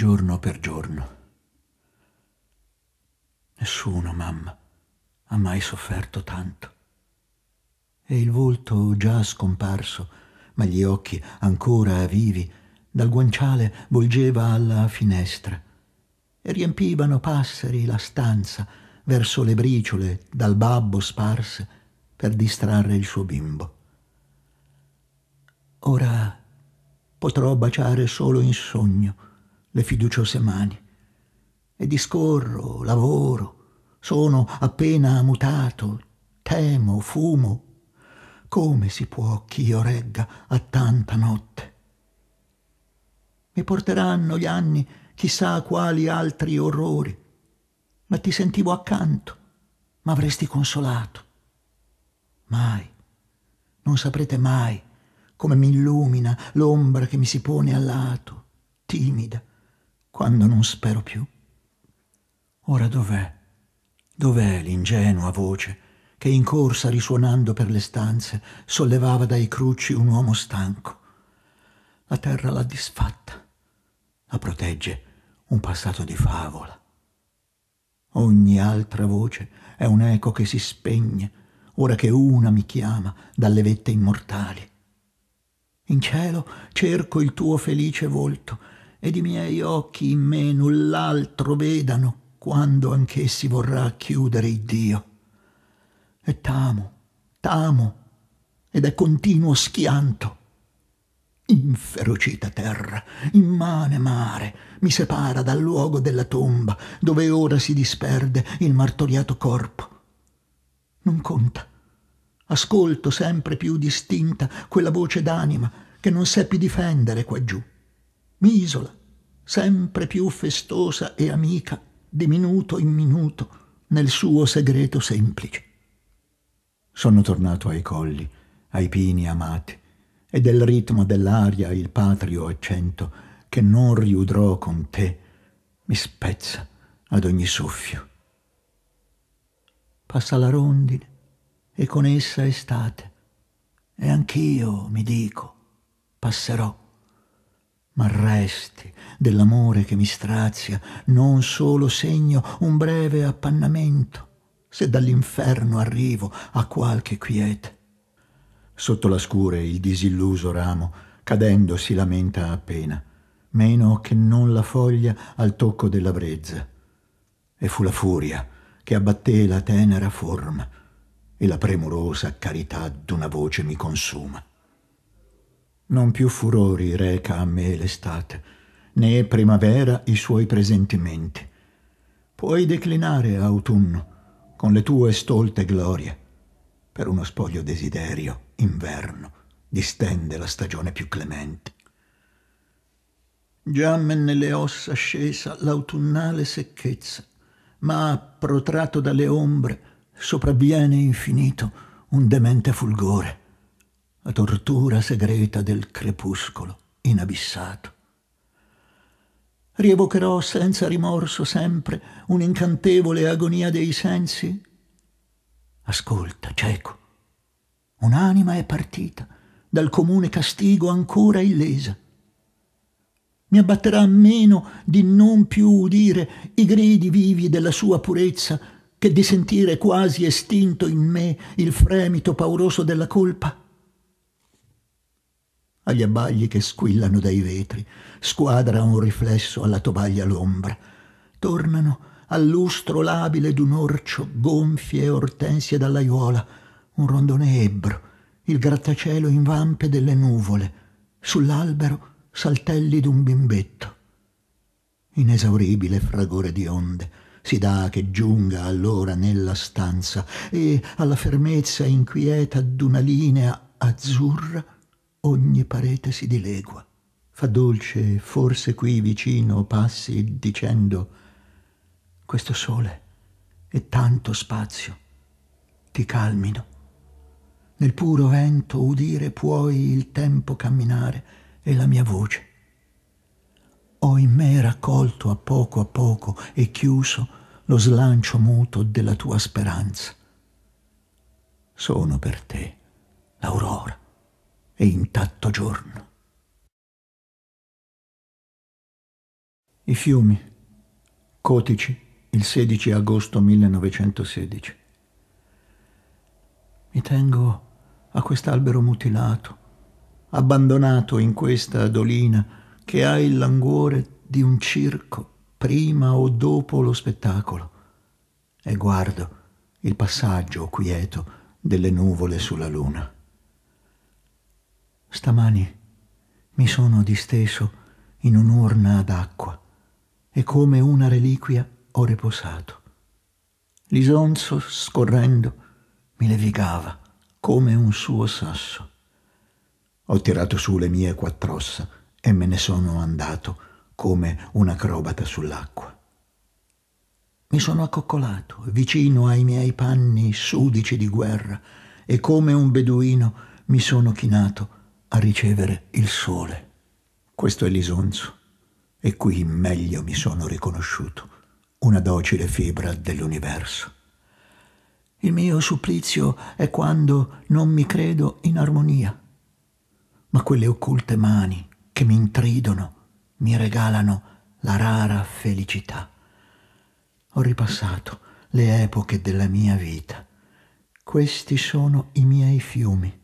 giorno per giorno. Nessuno, mamma, ha mai sofferto tanto. E il volto già scomparso, ma gli occhi ancora vivi, dal guanciale volgeva alla finestra e riempivano passeri la stanza verso le briciole dal babbo sparse per distrarre il suo bimbo. Ora potrò baciare solo in sogno le fiduciose mani. E discorro, lavoro, sono appena mutato, temo, fumo. Come si può ch'io regga a tanta notte? Mi porteranno gli anni chissà quali altri orrori, ma ti sentivo accanto, m'avresti consolato. Mai, non saprete mai come mi illumina l'ombra che mi si pone a lato, timida, quando non spero più. Ora dov'è? Dov'è l'ingenua voce che in corsa risuonando per le stanze sollevava dai crucci un uomo stanco? La terra l'ha disfatta, la protegge un passato di favola. Ogni altra voce è un'eco che si spegne, ora che una mi chiama dalle vette immortali. In cielo cerco il tuo felice volto ed i miei occhi in me null'altro vedano quando anch'essi vorrà chiudere Iddio. E tamo, tamo, ed è continuo schianto. Inferocita terra, immane mare, mi separa dal luogo della tomba, dove ora si disperde il martoriato corpo. Non conta. Ascolto sempre più distinta quella voce d'anima che non seppi difendere quaggiù. giù mi isola, sempre più festosa e amica, di minuto in minuto, nel suo segreto semplice. Sono tornato ai colli, ai pini amati, e del ritmo dell'aria il patrio accento che non riudrò con te mi spezza ad ogni soffio. Passa la rondine e con essa estate, e anch'io mi dico, passerò ma resti dell'amore che mi strazia non solo segno un breve appannamento, se dall'inferno arrivo a qualche quiete. Sotto la scure il disilluso ramo, cadendo si lamenta appena, meno che non la foglia al tocco della brezza. E fu la furia che abbatté la tenera forma, e la premurosa carità d'una voce mi consuma non più furori reca a me l'estate, né primavera i suoi presentimenti. Puoi declinare, autunno, con le tue stolte glorie, per uno spoglio desiderio, inverno, distende la stagione più clemente. Giamme nelle ossa scesa l'autunnale secchezza, ma protratto dalle ombre sopravviene infinito un demente fulgore la tortura segreta del crepuscolo inabissato. Rievocherò senza rimorso sempre un'incantevole agonia dei sensi? Ascolta, cieco, un'anima è partita dal comune castigo ancora illesa. Mi abbatterà meno di non più udire i gridi vivi della sua purezza che di sentire quasi estinto in me il fremito pauroso della colpa agli abbagli che squillano dai vetri, squadra un riflesso alla tovaglia l'ombra. Tornano al lustro labile d'un orcio, gonfie ortensie dall'aiuola, un rondone ebbro, il grattacielo in vampe delle nuvole, sull'albero saltelli d'un bimbetto. Inesauribile fragore di onde, si dà che giunga allora nella stanza e alla fermezza inquieta d'una linea azzurra ogni parete si dilegua. Fa dolce, forse qui vicino passi dicendo questo sole e tanto spazio ti calmino. Nel puro vento udire puoi il tempo camminare e la mia voce. Ho in me raccolto a poco a poco e chiuso lo slancio muto della tua speranza. Sono per te l'aurora e intatto giorno. I fiumi, Cotici, il 16 agosto 1916. Mi tengo a quest'albero mutilato, abbandonato in questa dolina che ha il languore di un circo prima o dopo lo spettacolo e guardo il passaggio quieto delle nuvole sulla luna. Stamani mi sono disteso in un'urna d'acqua e come una reliquia ho riposato. L'isonzo, scorrendo, mi levigava come un suo sasso. Ho tirato su le mie quattrossa e me ne sono andato come un acrobata sull'acqua. Mi sono accoccolato vicino ai miei panni sudici di guerra e come un beduino mi sono chinato a ricevere il sole. Questo è l'isonzo. E qui meglio mi sono riconosciuto, una docile fibra dell'universo. Il mio supplizio è quando non mi credo in armonia. Ma quelle occulte mani che mi intridono mi regalano la rara felicità. Ho ripassato le epoche della mia vita. Questi sono i miei fiumi.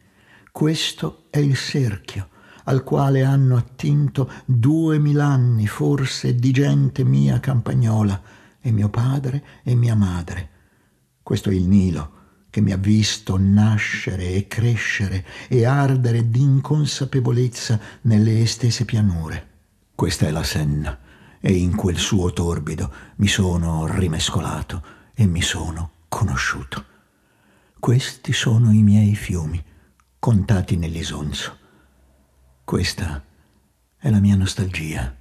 Questo è il cerchio al quale hanno attinto duemila anni forse di gente mia campagnola e mio padre e mia madre. Questo è il Nilo che mi ha visto nascere e crescere e ardere d'inconsapevolezza nelle estese pianure. Questa è la Senna e in quel suo torbido mi sono rimescolato e mi sono conosciuto. Questi sono i miei fiumi contati nell'isonzo. Questa è la mia nostalgia,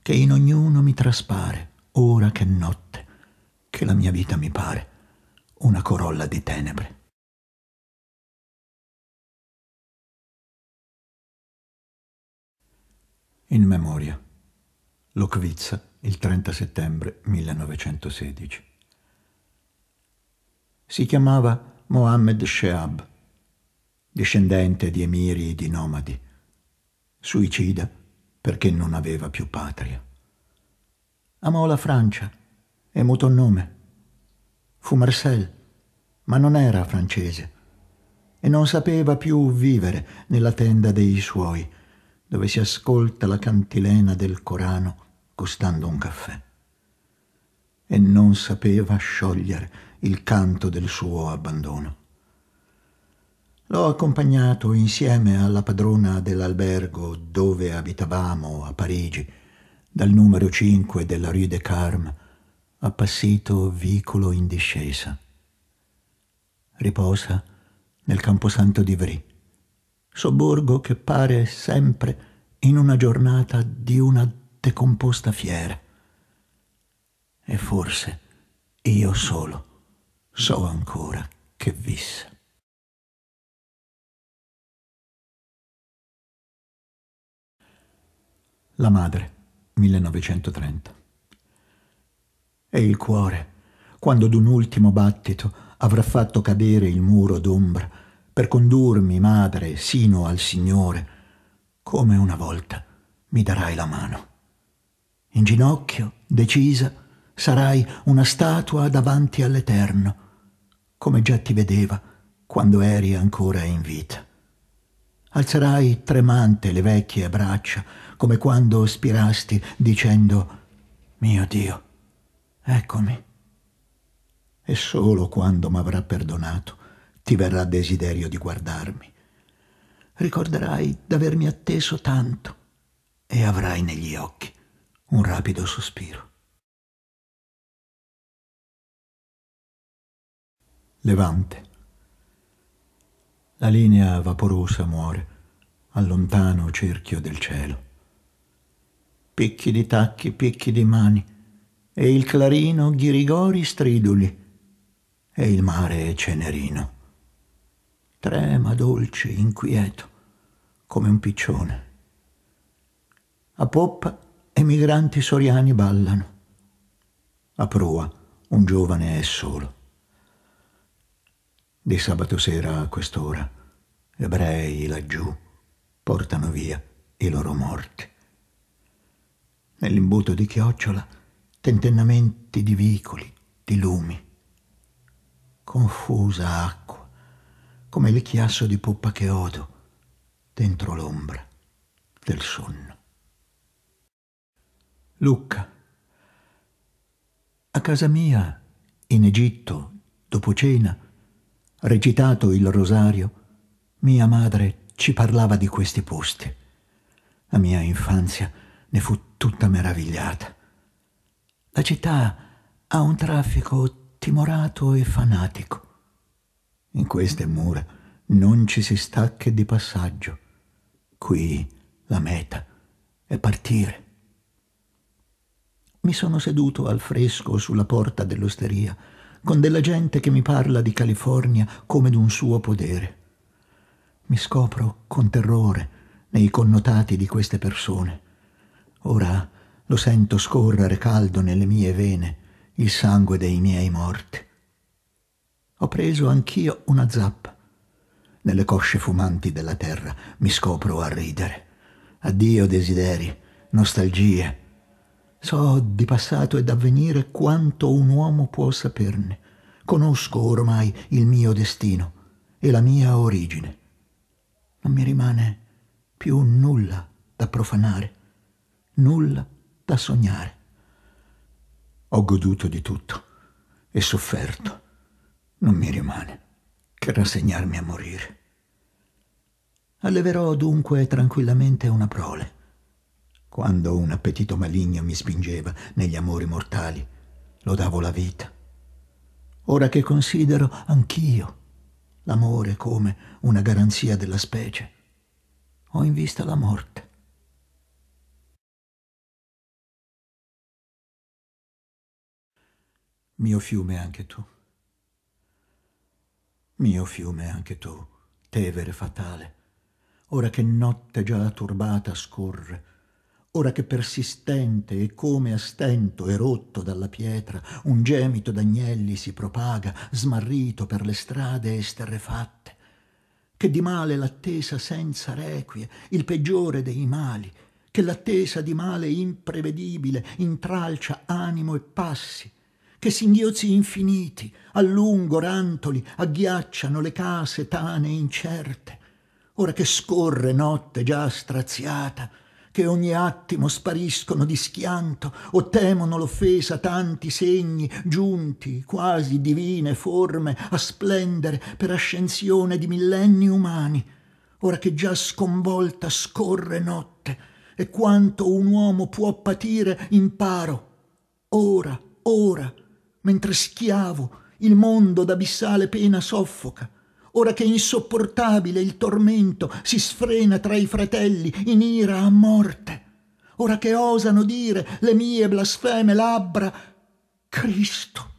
che in ognuno mi traspare, ora che notte, che la mia vita mi pare, una corolla di tenebre. In memoria. Locvizza, il 30 settembre 1916. Si chiamava Mohammed Shehab discendente di emiri e di nomadi, suicida perché non aveva più patria. Amò la Francia e mutò nome. Fu Marcel, ma non era francese e non sapeva più vivere nella tenda dei suoi, dove si ascolta la cantilena del Corano costando un caffè. E non sapeva sciogliere il canto del suo abbandono. L'ho accompagnato insieme alla padrona dell'albergo dove abitavamo a Parigi, dal numero 5 della Rue de Carme, appassito Vicolo in discesa. Riposa nel camposanto di Vri, sobborgo che pare sempre in una giornata di una decomposta fiera. E forse io solo so ancora che visse. La madre, 1930. E il cuore, quando d'un ultimo battito avrà fatto cadere il muro d'ombra, per condurmi, madre, sino al Signore, come una volta mi darai la mano. In ginocchio, decisa, sarai una statua davanti all'Eterno, come già ti vedeva quando eri ancora in vita. Alzerai tremante le vecchie braccia, come quando spirasti dicendo «Mio Dio, eccomi». E solo quando m'avrà perdonato ti verrà desiderio di guardarmi. Ricorderai d'avermi atteso tanto e avrai negli occhi un rapido sospiro. Levante la linea vaporosa muore al lontano cerchio del cielo. Picchi di tacchi, picchi di mani, e il clarino ghirigori striduli, e il mare cenerino. Trema dolce, inquieto, come un piccione. A poppa emigranti soriani ballano. A prua un giovane è solo. Di sabato sera a quest'ora, ebrei laggiù portano via i loro morti. Nell'imbuto di chiocciola, tentennamenti di vicoli, di lumi. Confusa acqua, come il chiasso di poppa che odo dentro l'ombra del sonno. Lucca. A casa mia, in Egitto, dopo cena, recitato il rosario, mia madre ci parlava di questi posti. La mia infanzia ne fu tutta meravigliata. La città ha un traffico timorato e fanatico. In queste mura non ci si sta che di passaggio. Qui la meta è partire. Mi sono seduto al fresco sulla porta dell'osteria con della gente che mi parla di California come d'un suo podere. Mi scopro con terrore nei connotati di queste persone. Ora lo sento scorrere caldo nelle mie vene il sangue dei miei morti. Ho preso anch'io una zappa. Nelle cosce fumanti della terra mi scopro a ridere. Addio desideri, nostalgie, So di passato e d'avvenire quanto un uomo può saperne. Conosco ormai il mio destino e la mia origine. Non mi rimane più nulla da profanare, nulla da sognare. Ho goduto di tutto e sofferto. Non mi rimane che rassegnarmi a morire. Alleverò dunque tranquillamente una prole quando un appetito maligno mi spingeva negli amori mortali, lodavo la vita. Ora che considero anch'io l'amore come una garanzia della specie, ho in vista la morte. Mio fiume anche tu. Mio fiume anche tu, tevere fatale, ora che notte già turbata scorre, ora che persistente e come a stento e rotto dalla pietra, un gemito d'agnelli si propaga, smarrito per le strade esterrefatte, che di male l'attesa senza requie, il peggiore dei mali, che l'attesa di male imprevedibile intralcia animo e passi, che singhiozzi infiniti, a lungo rantoli, agghiacciano le case tane incerte, ora che scorre notte già straziata, che ogni attimo spariscono di schianto o temono l'offesa tanti segni giunti quasi divine forme a splendere per ascensione di millenni umani ora che già sconvolta scorre notte e quanto un uomo può patire in paro ora ora mentre schiavo il mondo d'abissale pena soffoca ora che insopportabile il tormento si sfrena tra i fratelli in ira a morte, ora che osano dire le mie blasfeme labbra, Cristo,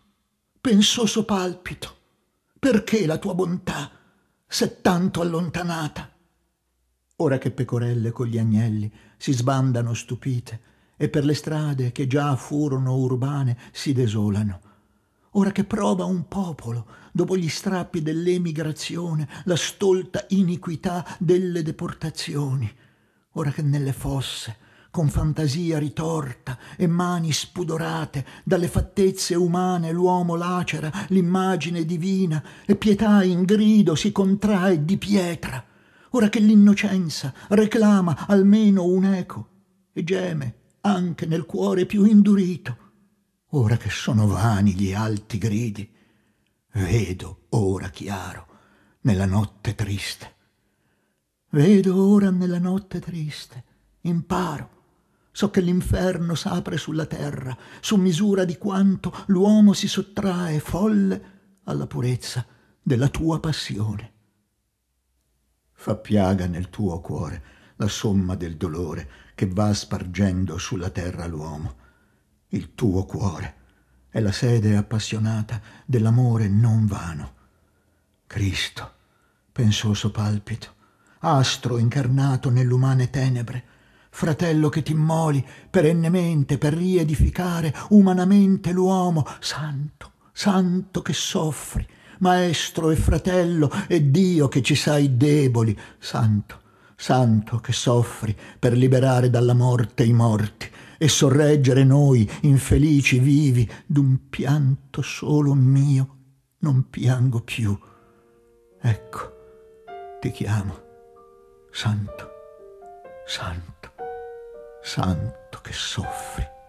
pensoso palpito, perché la tua bontà s'è tanto allontanata? Ora che pecorelle con gli agnelli si sbandano stupite e per le strade che già furono urbane si desolano, ora che prova un popolo, dopo gli strappi dell'emigrazione, la stolta iniquità delle deportazioni, ora che nelle fosse, con fantasia ritorta e mani spudorate, dalle fattezze umane l'uomo lacera l'immagine divina e pietà in grido si contrae di pietra, ora che l'innocenza reclama almeno un'eco e geme anche nel cuore più indurito ora che sono vani gli alti gridi, vedo ora chiaro nella notte triste. Vedo ora nella notte triste, imparo. So che l'inferno s'apre sulla terra, su misura di quanto l'uomo si sottrae folle alla purezza della tua passione. Fa piaga nel tuo cuore la somma del dolore che va spargendo sulla terra l'uomo il tuo cuore è la sede appassionata dell'amore non vano. Cristo, pensoso palpito, astro incarnato nell'umane tenebre, fratello che t'immoli perennemente per riedificare umanamente l'uomo, santo, santo che soffri, maestro e fratello e Dio che ci sai deboli, santo, santo che soffri per liberare dalla morte i morti e sorreggere noi, infelici vivi, d'un pianto solo mio, non piango più. Ecco, ti chiamo, santo, santo, santo che soffri.